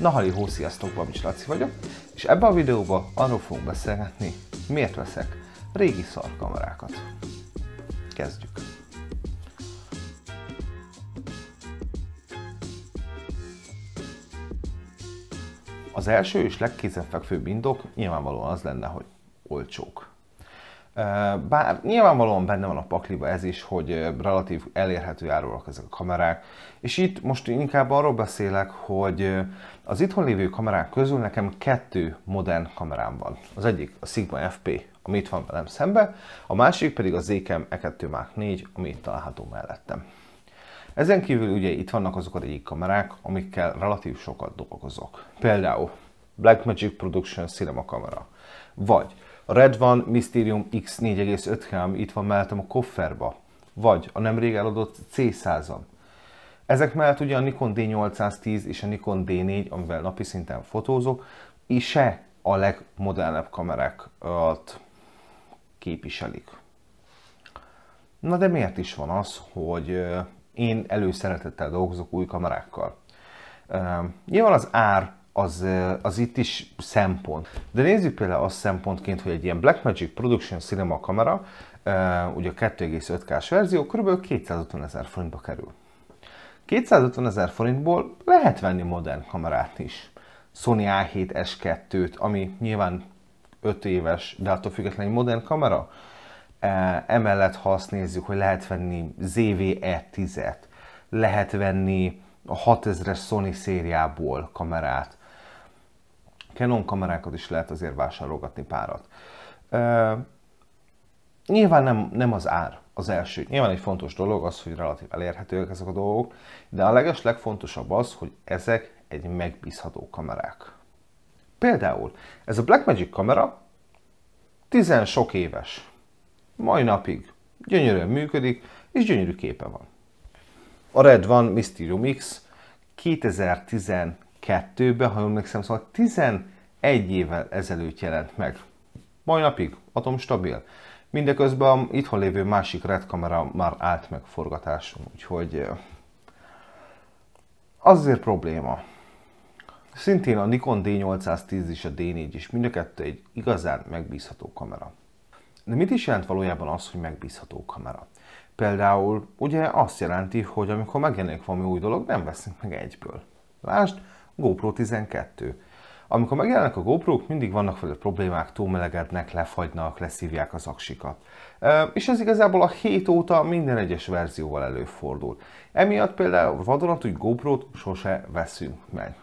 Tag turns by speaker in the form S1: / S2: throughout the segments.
S1: Na hó, sziasztok, Babics Laci vagyok, és ebbe a videóban arról fogunk beszélgetni, miért veszek régi szarkamerákat. Kezdjük! Az első és legkézenfekvőbb indok nyilvánvalóan az lenne, hogy olcsók. Bár nyilvánvalóan benne van a pakliba ez is, hogy relatív elérhető árulak ezek a kamerák, és itt most inkább arról beszélek, hogy az itthon lévő kamerák közül nekem kettő modern kamerám van. Az egyik a Sigma FP, ami itt van velem szembe, a másik pedig a Zcam E2 Mark 4, ami itt található mellettem. Ezen kívül ugye itt vannak azok a régi kamerák, amikkel relatív sokat dolgozok. Például Blackmagic Production Cinema kamera, vagy a Red van Mysterium X 4,5G, itt van mellettem a kofferba, vagy a nemrég eladott c 100 on Ezek mellett ugye a Nikon D810 és a Nikon D4, amivel napi szinten fotózok, és se a legmodernebb kamerákat képviselik. Na de miért is van az, hogy én előszeretettel dolgozok új kamerákkal? Nyilván az ár az, az itt is szempont. De nézzük például azt szempontként, hogy egy ilyen Blackmagic Production Cinema kamera, ugye a 2,5K-s verzió, kb. 250 ezer forintba kerül. 250 ezer forintból lehet venni modern kamerát is. Sony A7S2-t, ami nyilván 5 éves, de attól függetlenül modern kamera. Emellett, ha azt nézzük, hogy lehet venni ZV-E10-et, lehet venni a 6000-es Sony szériából kamerát, Canon kamerákat is lehet azért vásárolgatni párat. Uh, nyilván nem, nem az ár az első. Nyilván egy fontos dolog az, hogy relatív elérhetőek ezek a dolgok, de a leges legfontosabb az, hogy ezek egy megbízható kamerák. Például ez a Blackmagic kamera tizen sok éves, mai napig gyönyörűen működik, és gyönyörű képe van. A Red van Mysterium X 2002-ben, ha jól emlékszem, szóval 11 évvel ezelőtt jelent meg. Mai napig atomstabil. Mindeközben a itthon lévő másik Red kamera már állt meg forgatáson, úgyhogy azért probléma. Szintén a Nikon D810 és a D4 is, mind a kettő egy igazán megbízható kamera. De mit is jelent valójában az, hogy megbízható kamera? Például ugye azt jelenti, hogy amikor megjelenik valami új dolog, nem veszünk meg egyből. Lásd, GoPro 12. Amikor megjelennek a GoPro-k, mindig vannak vele problémák, túlmelegednek, lefagynak, leszívják az aksikat. És ez igazából a 7 óta minden egyes verzióval előfordul. Emiatt például vadonatúj GoPro-t sose veszünk meg.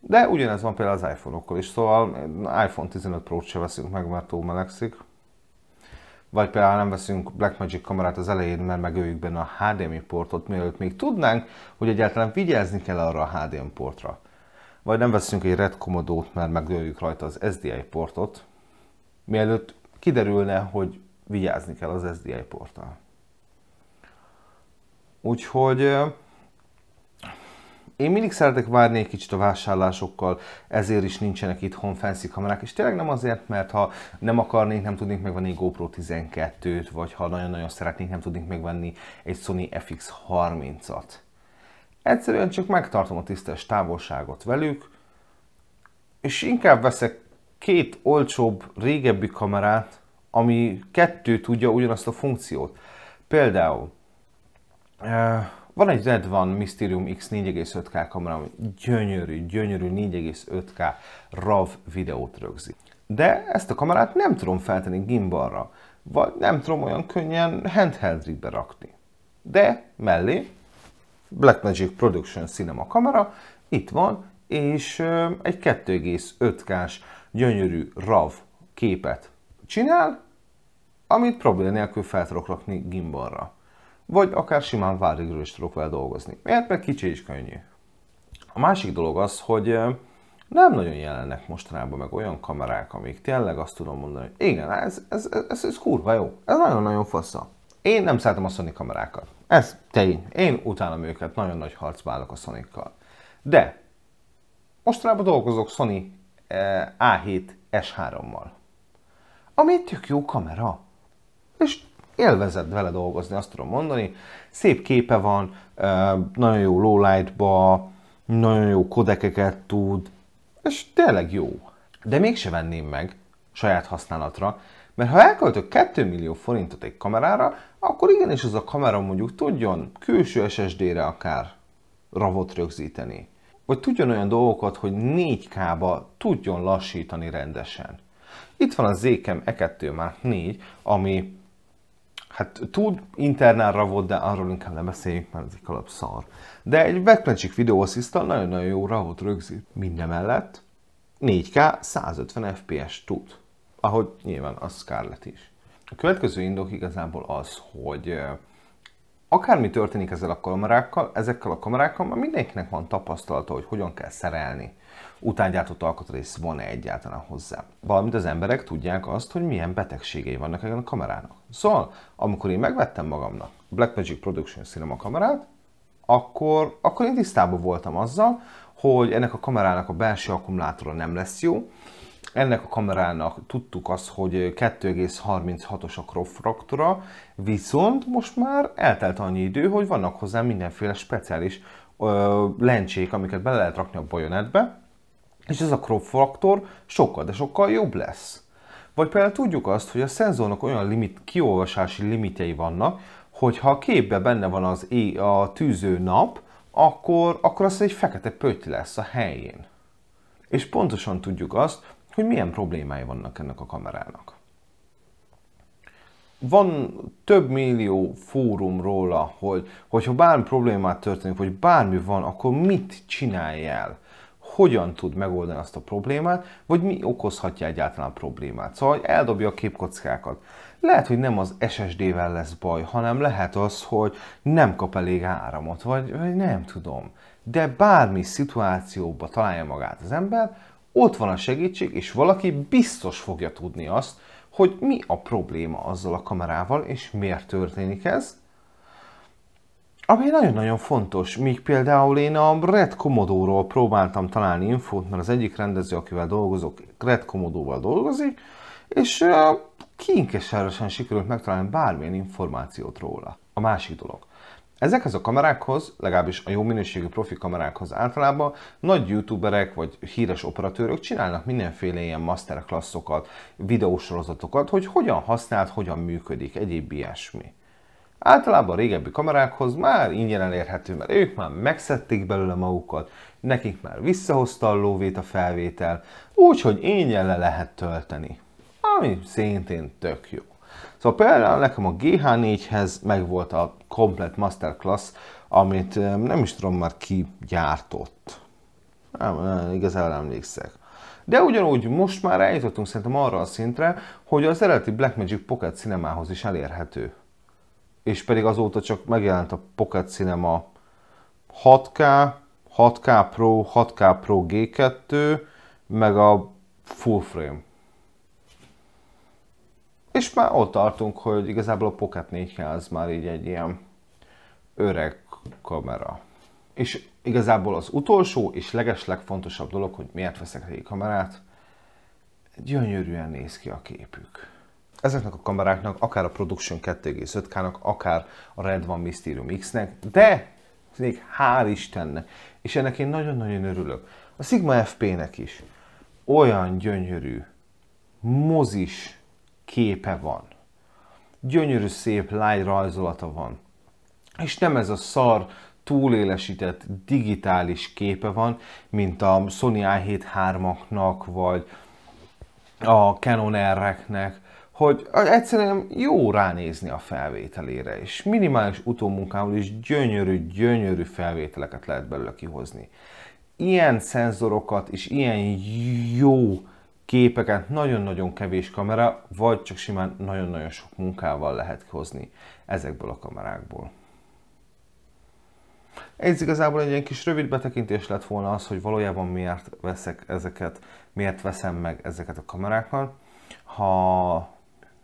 S1: De ugyanez van például az iPhone-okkal is, szóval iPhone 15 Pro-t se veszünk meg, mert túl vagy például nem veszünk Blackmagic kamerát az elején, mert megöljük benne a HDMI portot, mielőtt még tudnánk, hogy egyáltalán vigyázni kell arra a HDMI portra. Vagy nem veszünk egy Red Commodót, mert megöljük rajta az SDI portot, mielőtt kiderülne, hogy vigyázni kell az SDI porttal. Úgyhogy én mindig szeretek várni egy kicsit a vásárlásokkal, ezért is nincsenek itthon fancy kamerák, és tényleg nem azért, mert ha nem akarnék, nem tudnék megvenni egy GoPro 12-t, vagy ha nagyon-nagyon szeretnék, nem tudnék megvenni egy Sony FX30-at. Egyszerűen csak megtartom a tisztes távolságot velük, és inkább veszek két olcsóbb, régebbi kamerát, ami kettő tudja ugyanazt a funkciót. Például eh, van egy Red One Mysterium X 4,5K kamera, ami gyönyörű, gyönyörű 4,5K RAV videót rögzít. De ezt a kamerát nem tudom feltenni gimbalra, vagy nem tudom olyan könnyen handheld rigbe rakni. De mellé Blackmagic Production Cinema kamera itt van, és egy 2,5K-s gyönyörű RAV képet csinál, amit probléma nélkül fel tudok rakni gimbalra vagy akár simán várigről is tudok vele dolgozni. Miért? Mert kicsi is könnyű. A másik dolog az, hogy nem nagyon jelennek mostanában meg olyan kamerák, amik tényleg azt tudom mondani, hogy igen, ez, ez, ez, ez kurva jó, ez nagyon-nagyon fasza. Én nem szeretem a Sony kamerákat. Ez tény. Én utálom őket, nagyon nagy harc állok a sony -kkal. De mostanában dolgozok Sony eh, A7S3-mal. Ami egy tök jó kamera. És élvezett vele dolgozni, azt tudom mondani. Szép képe van, nagyon jó lowlightba, nagyon jó kodekeket tud, és tényleg jó. De mégse venném meg saját használatra, mert ha elköltök 2 millió forintot egy kamerára, akkor igenis az a kamera mondjuk tudjon külső SSD-re akár ravot rögzíteni. Vagy tudjon olyan dolgokat, hogy 4K-ba tudjon lassítani rendesen. Itt van a Zcam E2 Mark 4, ami hát tud internál ravot, de arról inkább nem beszéljünk, mert ez egy kalap szar. De egy Backmagic videóasszisztal nagyon-nagyon jó ravot rögzít. mellett 4K 150 FPS tud, ahogy nyilván a Scarlett is. A következő indok igazából az, hogy akármi történik ezzel a kamerákkal, ezekkel a kamerákkal, már mindenkinek van tapasztalata, hogy hogyan kell szerelni utángyártott alkatrész van-e egyáltalán hozzá. Valamint az emberek tudják azt, hogy milyen betegségei vannak ezen a kamerának. Szóval, amikor én megvettem magamnak Blackmagic Production Cinema kamerát, akkor, akkor én tisztában voltam azzal, hogy ennek a kamerának a belső akkumulátora nem lesz jó, ennek a kamerának tudtuk azt, hogy 2,36-os a crop fraktora, viszont most már eltelt annyi idő, hogy vannak hozzá mindenféle speciális ö, lencsék, amiket bele lehet rakni a bajonetbe, és ez a crop faktor sokkal, de sokkal jobb lesz. Vagy például tudjuk azt, hogy a szenzornak olyan limit, kiolvasási limitjei vannak, hogy ha a képbe benne van az é, a tűző nap, akkor, akkor az egy fekete pötty lesz a helyén. És pontosan tudjuk azt, hogy milyen problémái vannak ennek a kamerának. Van több millió fórum róla, hogy ha bármi problémát történik, vagy bármi van, akkor mit csinálj el? hogyan tud megoldani azt a problémát, vagy mi okozhatja egyáltalán a problémát. Szóval hogy eldobja a képkockákat. Lehet, hogy nem az SSD-vel lesz baj, hanem lehet az, hogy nem kap elég áramot, vagy, vagy nem tudom. De bármi szituációba találja magát az ember, ott van a segítség, és valaki biztos fogja tudni azt, hogy mi a probléma azzal a kamerával, és miért történik ez, ami nagyon-nagyon fontos. Míg például én a Red Commodore-ról próbáltam találni infót, mert az egyik rendező, akivel dolgozok, Red Commodore-val dolgozik, és uh, sikerült megtalálni bármilyen információt róla. A másik dolog. Ezekhez a kamerákhoz, legalábbis a jó minőségű profi kamerákhoz általában nagy youtuberek vagy híres operatőrök csinálnak mindenféle ilyen masterclassokat, videósorozatokat, hogy hogyan használt, hogyan működik, egyéb ilyesmi. Általában a régebbi kamerákhoz már ingyen elérhető, mert ők már megszedték belőle magukat, nekik már visszahozta a lóvét a felvétel, úgyhogy ingyen le lehet tölteni. Ami szintén tök jó. Szóval például nekem a GH4-hez megvolt a komplet Masterclass, amit nem is tudom már ki gyártott. Nem, nem igazán emlékszek. De ugyanúgy most már eljutottunk szerintem arra a szintre, hogy az eredeti Blackmagic Pocket Cinemához is elérhető és pedig azóta csak megjelent a Pocket Cinema 6K, 6K Pro, 6K Pro G2, meg a full frame. És már ott tartunk, hogy igazából a Pocket 4 az már így egy ilyen öreg kamera. És igazából az utolsó és legeslegfontosabb dolog, hogy miért veszek régi kamerát, gyönyörűen néz ki a képük ezeknek a kameráknak, akár a Production 2,5K-nak, akár a Red One Mysterium X-nek, de még hál' Istennek, és ennek én nagyon-nagyon örülök. A Sigma FP-nek is olyan gyönyörű, mozis képe van. Gyönyörű szép lány rajzolata van. És nem ez a szar, túlélesített digitális képe van, mint a Sony i7 3-aknak, vagy a Canon r -eknek hogy egyszerűen jó ránézni a felvételére, és minimális utómunkával is gyönyörű, gyönyörű felvételeket lehet belőle kihozni. Ilyen szenzorokat és ilyen jó képeket nagyon-nagyon kevés kamera, vagy csak simán nagyon-nagyon sok munkával lehet kihozni ezekből a kamerákból. Ez igazából egy ilyen kis rövid betekintés lett volna az, hogy valójában miért veszek ezeket, miért veszem meg ezeket a kamerákat. Ha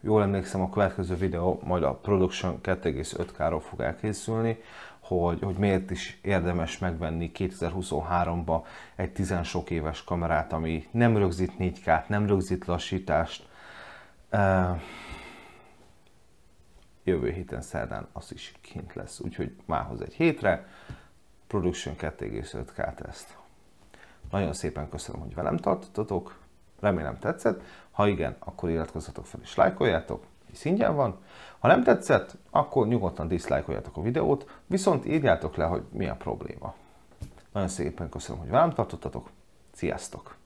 S1: jól emlékszem, a következő videó majd a Production 2,5K-ról fog elkészülni, hogy, hogy miért is érdemes megvenni 2023-ba egy tizen sok éves kamerát, ami nem rögzít 4K-t, nem rögzít lassítást. jövő héten szerdán az is kint lesz, úgyhogy mához egy hétre, Production 2,5K ezt. Nagyon szépen köszönöm, hogy velem tartottatok, Remélem tetszett. Ha igen, akkor iratkozzatok fel és lájkoljátok, és ingyen van. Ha nem tetszett, akkor nyugodtan diszlájkoljátok a videót, viszont írjátok le, hogy mi a probléma. Nagyon szépen köszönöm, hogy velem tartottatok. Sziasztok!